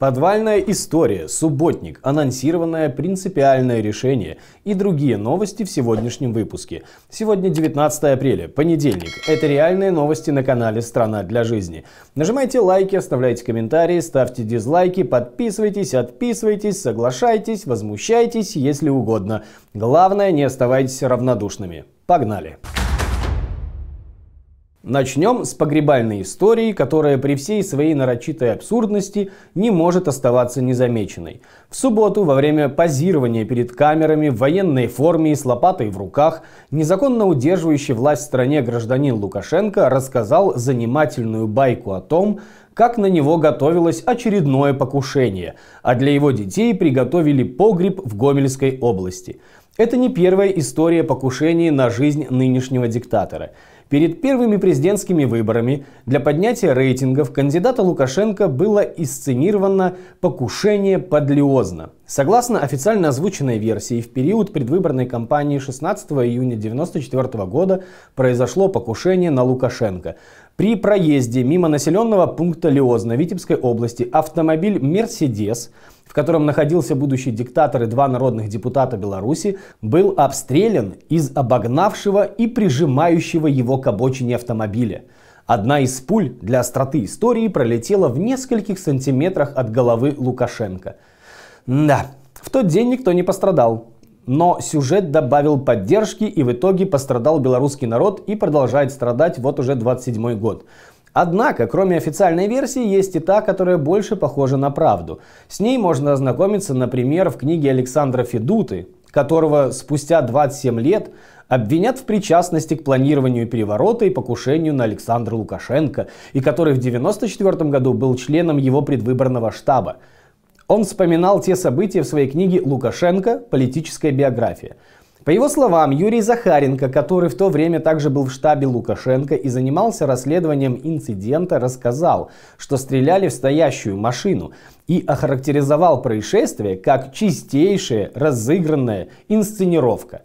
Подвальная история, субботник, анонсированное принципиальное решение и другие новости в сегодняшнем выпуске. Сегодня 19 апреля, понедельник. Это реальные новости на канале «Страна для жизни». Нажимайте лайки, оставляйте комментарии, ставьте дизлайки, подписывайтесь, отписывайтесь, соглашайтесь, возмущайтесь, если угодно. Главное, не оставайтесь равнодушными. Погнали! Погнали! Начнем с погребальной истории, которая при всей своей нарочитой абсурдности не может оставаться незамеченной. В субботу, во время позирования перед камерами в военной форме и с лопатой в руках, незаконно удерживающий власть в стране гражданин Лукашенко рассказал занимательную байку о том, как на него готовилось очередное покушение, а для его детей приготовили погреб в Гомельской области. Это не первая история покушения на жизнь нынешнего диктатора. Перед первыми президентскими выборами для поднятия рейтингов кандидата Лукашенко было исценировано покушение под подлиозно. Согласно официально озвученной версии, в период предвыборной кампании 16 июня 1994 года произошло покушение на Лукашенко. При проезде мимо населенного пункта Лиозна Витебской области автомобиль «Мерседес» в котором находился будущий диктатор и два народных депутата Беларуси, был обстрелян из обогнавшего и прижимающего его к обочине автомобиля. Одна из пуль для остроты истории пролетела в нескольких сантиметрах от головы Лукашенко. Да, в тот день никто не пострадал. Но сюжет добавил поддержки и в итоге пострадал белорусский народ и продолжает страдать вот уже 27 год. Однако, кроме официальной версии, есть и та, которая больше похожа на правду. С ней можно ознакомиться, например, в книге Александра Федуты, которого спустя 27 лет обвинят в причастности к планированию переворота и покушению на Александра Лукашенко, и который в 1994 году был членом его предвыборного штаба. Он вспоминал те события в своей книге «Лукашенко. Политическая биография». По его словам, Юрий Захаренко, который в то время также был в штабе Лукашенко и занимался расследованием инцидента, рассказал, что стреляли в стоящую машину и охарактеризовал происшествие как чистейшая разыгранная инсценировка.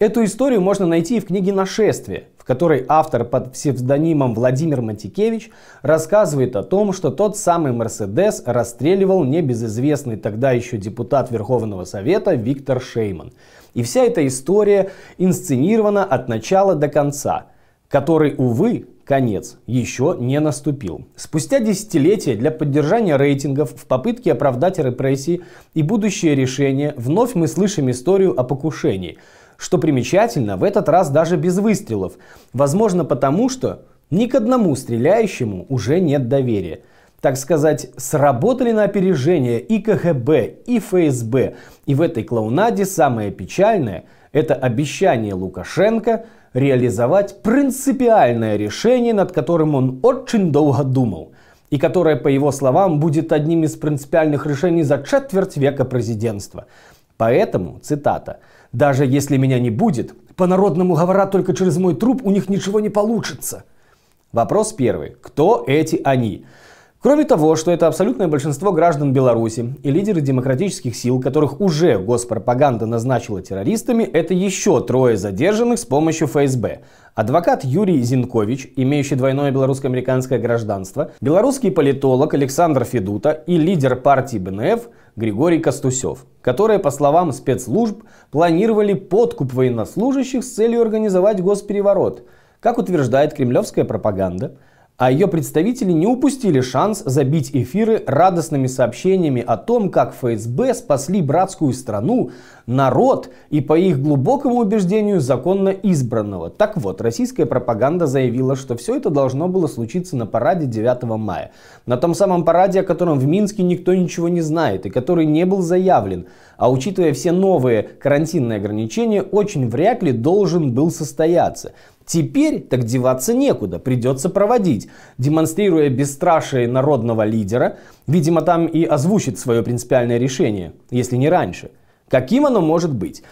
Эту историю можно найти и в книге «Нашествие», в которой автор под псевдонимом Владимир Матикевич рассказывает о том, что тот самый «Мерседес» расстреливал небезызвестный тогда еще депутат Верховного Совета Виктор Шейман – и вся эта история инсценирована от начала до конца, который, увы, конец еще не наступил. Спустя десятилетия для поддержания рейтингов в попытке оправдать репрессии и будущее решение вновь мы слышим историю о покушении. Что примечательно, в этот раз даже без выстрелов. Возможно потому, что ни к одному стреляющему уже нет доверия так сказать, сработали на опережение и КГБ, и ФСБ. И в этой клоунаде самое печальное – это обещание Лукашенко реализовать принципиальное решение, над которым он очень долго думал, и которое, по его словам, будет одним из принципиальных решений за четверть века президентства. Поэтому, цитата, «даже если меня не будет, по народному говорят только через мой труп, у них ничего не получится». Вопрос первый. Кто эти они? Кроме того, что это абсолютное большинство граждан Беларуси и лидеры демократических сил, которых уже госпропаганда назначила террористами, это еще трое задержанных с помощью ФСБ. Адвокат Юрий Зинкович, имеющий двойное белорусско-американское гражданство, белорусский политолог Александр Федута и лидер партии БНФ Григорий Костусев, которые, по словам спецслужб, планировали подкуп военнослужащих с целью организовать госпереворот. Как утверждает кремлевская пропаганда, а ее представители не упустили шанс забить эфиры радостными сообщениями о том, как ФСБ спасли братскую страну, народ и, по их глубокому убеждению, законно избранного. Так вот, российская пропаганда заявила, что все это должно было случиться на параде 9 мая. На том самом параде, о котором в Минске никто ничего не знает и который не был заявлен. А учитывая все новые карантинные ограничения, очень вряд ли должен был состояться. Теперь так деваться некуда, придется проводить. Демонстрируя бесстрашие народного лидера, видимо, там и озвучит свое принципиальное решение, если не раньше. Каким оно может быть?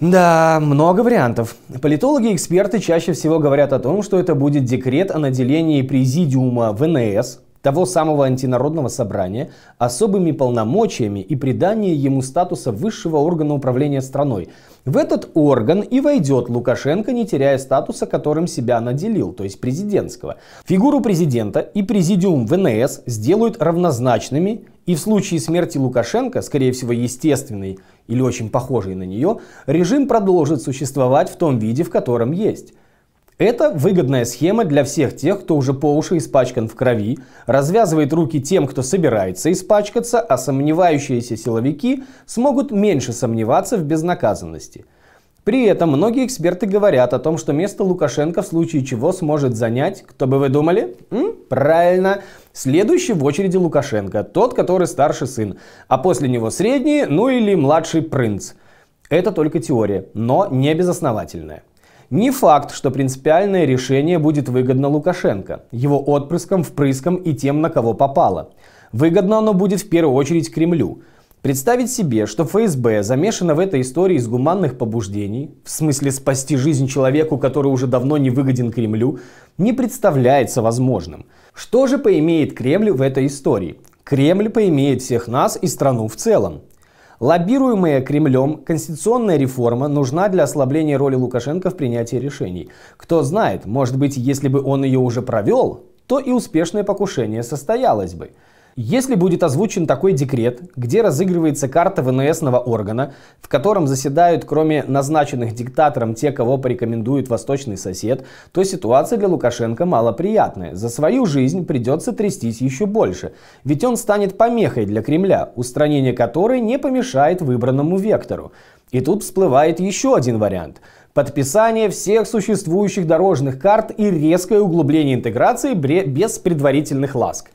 Да, много вариантов. Политологи и эксперты чаще всего говорят о том, что это будет декрет о наделении президиума ВНС, того самого антинародного собрания, особыми полномочиями и придании ему статуса высшего органа управления страной – в этот орган и войдет Лукашенко, не теряя статуса, которым себя наделил, то есть президентского. Фигуру президента и президиум ВНС сделают равнозначными и в случае смерти Лукашенко, скорее всего естественной или очень похожей на нее, режим продолжит существовать в том виде, в котором есть. Это выгодная схема для всех тех, кто уже по уши испачкан в крови, развязывает руки тем, кто собирается испачкаться, а сомневающиеся силовики смогут меньше сомневаться в безнаказанности. При этом многие эксперты говорят о том, что место Лукашенко в случае чего сможет занять, кто бы вы думали? М? Правильно, следующий в очереди Лукашенко, тот, который старший сын, а после него средний, ну или младший принц. Это только теория, но не безосновательная. Не факт, что принципиальное решение будет выгодно Лукашенко, его отпрыскам, впрыскам и тем, на кого попало. Выгодно оно будет в первую очередь Кремлю. Представить себе, что ФСБ замешано в этой истории из гуманных побуждений, в смысле спасти жизнь человеку, который уже давно не выгоден Кремлю, не представляется возможным. Что же поимеет Кремль в этой истории? Кремль поимеет всех нас и страну в целом. Лоббируемая Кремлем конституционная реформа нужна для ослабления роли Лукашенко в принятии решений. Кто знает, может быть, если бы он ее уже провел, то и успешное покушение состоялось бы. Если будет озвучен такой декрет, где разыгрывается карта ВНСного органа, в котором заседают кроме назначенных диктатором те, кого порекомендует восточный сосед, то ситуация для Лукашенко малоприятная. За свою жизнь придется трястись еще больше. Ведь он станет помехой для Кремля, устранение которой не помешает выбранному вектору. И тут всплывает еще один вариант. Подписание всех существующих дорожных карт и резкое углубление интеграции без предварительных ласк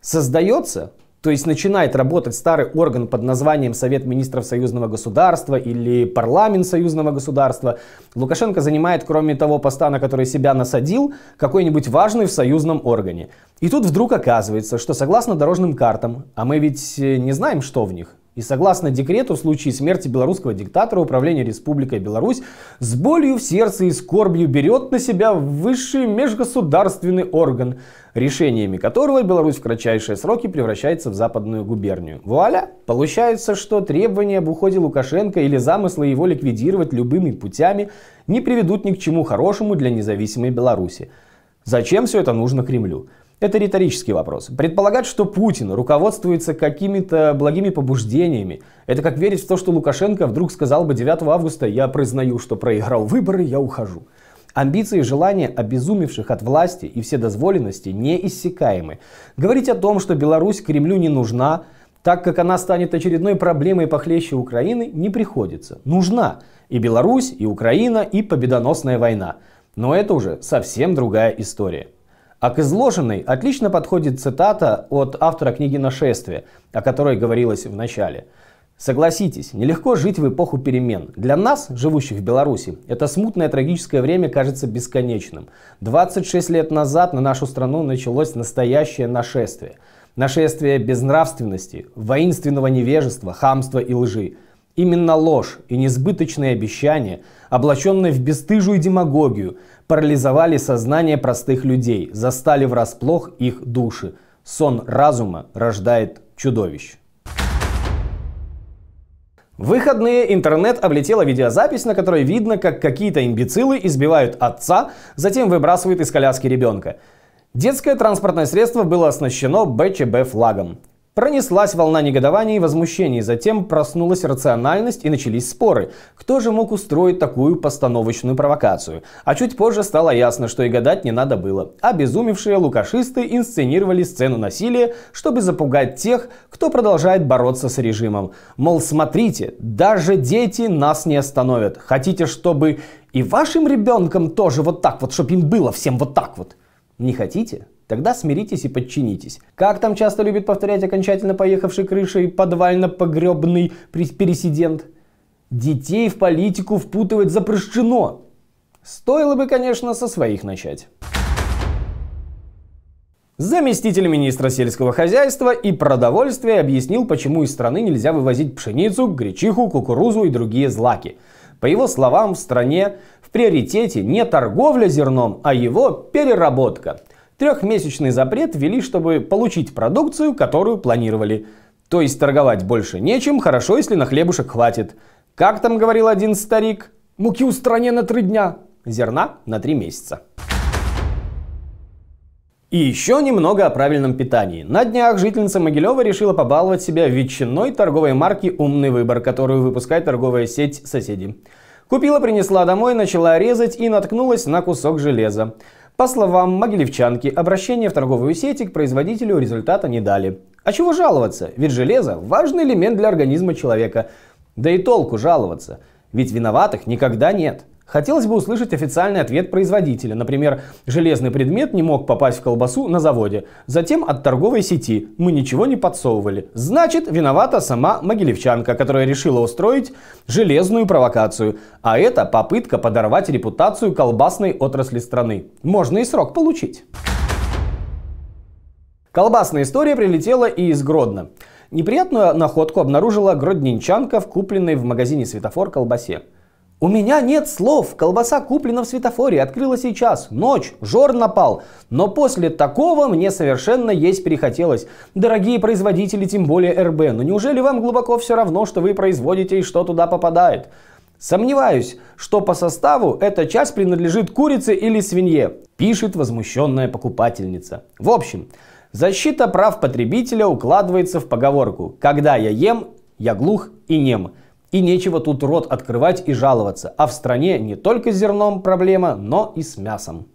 создается, то есть начинает работать старый орган под названием Совет министров союзного государства или парламент союзного государства. Лукашенко занимает, кроме того поста, на который себя насадил, какой-нибудь важный в союзном органе. И тут вдруг оказывается, что согласно дорожным картам, а мы ведь э, не знаем, что в них, и согласно декрету, в случае смерти белорусского диктатора управление Республикой Беларусь с болью в сердце и скорбью берет на себя высший межгосударственный орган, решениями которого Беларусь в кратчайшие сроки превращается в западную губернию. Вуаля! Получается, что требования об уходе Лукашенко или замыслы его ликвидировать любыми путями не приведут ни к чему хорошему для независимой Беларуси. Зачем все это нужно Кремлю? Это риторический вопрос. Предполагать, что Путин руководствуется какими-то благими побуждениями, это как верить в то, что Лукашенко вдруг сказал бы 9 августа «я признаю, что проиграл выборы, я ухожу». Амбиции и желания обезумевших от власти и вседозволенности неиссякаемы. Говорить о том, что Беларусь Кремлю не нужна, так как она станет очередной проблемой похлеще Украины, не приходится. Нужна и Беларусь, и Украина, и победоносная война. Но это уже совсем другая история. А к изложенной отлично подходит цитата от автора книги «Нашествие», о которой говорилось в начале. Согласитесь, нелегко жить в эпоху перемен. Для нас, живущих в Беларуси, это смутное трагическое время кажется бесконечным. 26 лет назад на нашу страну началось настоящее нашествие. Нашествие безнравственности, воинственного невежества, хамства и лжи – Именно ложь и несбыточные обещания, облаченные в бесстыжую демагогию, парализовали сознание простых людей, застали врасплох их души. Сон разума рождает чудовищ. В выходные интернет облетела видеозапись, на которой видно, как какие-то имбецилы избивают отца, затем выбрасывают из коляски ребенка. Детское транспортное средство было оснащено БЧБ флагом. Пронеслась волна негодования и возмущений, затем проснулась рациональность и начались споры. Кто же мог устроить такую постановочную провокацию? А чуть позже стало ясно, что и гадать не надо было. Обезумевшие лукашисты инсценировали сцену насилия, чтобы запугать тех, кто продолжает бороться с режимом. Мол, смотрите, даже дети нас не остановят. Хотите, чтобы и вашим ребенком тоже вот так вот, чтобы им было всем вот так вот? Не хотите? Тогда смиритесь и подчинитесь. Как там часто любит повторять окончательно поехавший крышей подвально-погребный пересидент? Детей в политику впутывать запрещено. Стоило бы, конечно, со своих начать. Заместитель министра сельского хозяйства и продовольствия объяснил, почему из страны нельзя вывозить пшеницу, гречиху, кукурузу и другие злаки. По его словам, в стране в приоритете не торговля зерном, а его переработка. Трехмесячный запрет ввели, чтобы получить продукцию, которую планировали. То есть торговать больше нечем, хорошо, если на хлебушек хватит. Как там говорил один старик? Муки у стране на три дня, зерна на три месяца. И еще немного о правильном питании. На днях жительница Могилева решила побаловать себя ветчиной торговой марки «Умный выбор», которую выпускает торговая сеть «Соседи». Купила, принесла домой, начала резать и наткнулась на кусок железа. По словам могилевчанки, обращение в торговую сеть к производителю результата не дали. А чего жаловаться? Ведь железо – важный элемент для организма человека. Да и толку жаловаться, ведь виноватых никогда нет. Хотелось бы услышать официальный ответ производителя. Например, железный предмет не мог попасть в колбасу на заводе. Затем от торговой сети. Мы ничего не подсовывали. Значит, виновата сама Могилевчанка, которая решила устроить железную провокацию. А это попытка подорвать репутацию колбасной отрасли страны. Можно и срок получить. Колбасная история прилетела и из Гродно. Неприятную находку обнаружила гродненчанка в купленной в магазине «Светофор» колбасе. У меня нет слов. Колбаса куплена в светофоре, открыла сейчас. Ночь, жор напал. Но после такого мне совершенно есть перехотелось. Дорогие производители, тем более РБ, но ну неужели вам глубоко все равно, что вы производите и что туда попадает? Сомневаюсь, что по составу эта часть принадлежит курице или свинье, пишет возмущенная покупательница. В общем, защита прав потребителя укладывается в поговорку «Когда я ем, я глух и нем». И нечего тут рот открывать и жаловаться. А в стране не только с зерном проблема, но и с мясом.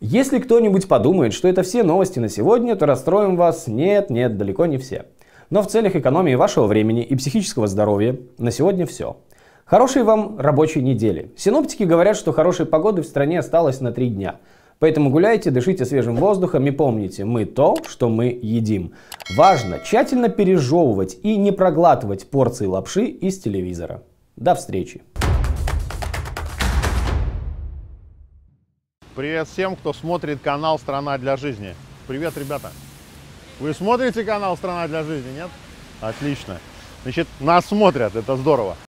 Если кто-нибудь подумает, что это все новости на сегодня, то расстроим вас. Нет, нет, далеко не все. Но в целях экономии вашего времени и психического здоровья на сегодня все. Хорошей вам рабочей недели. Синоптики говорят, что хорошей погоды в стране осталось на три дня – Поэтому гуляйте, дышите свежим воздухом и помните, мы то, что мы едим. Важно тщательно пережевывать и не проглатывать порции лапши из телевизора. До встречи! Привет всем, кто смотрит канал «Страна для жизни». Привет, ребята! Вы смотрите канал «Страна для жизни», нет? Отлично. Значит, нас смотрят, это здорово.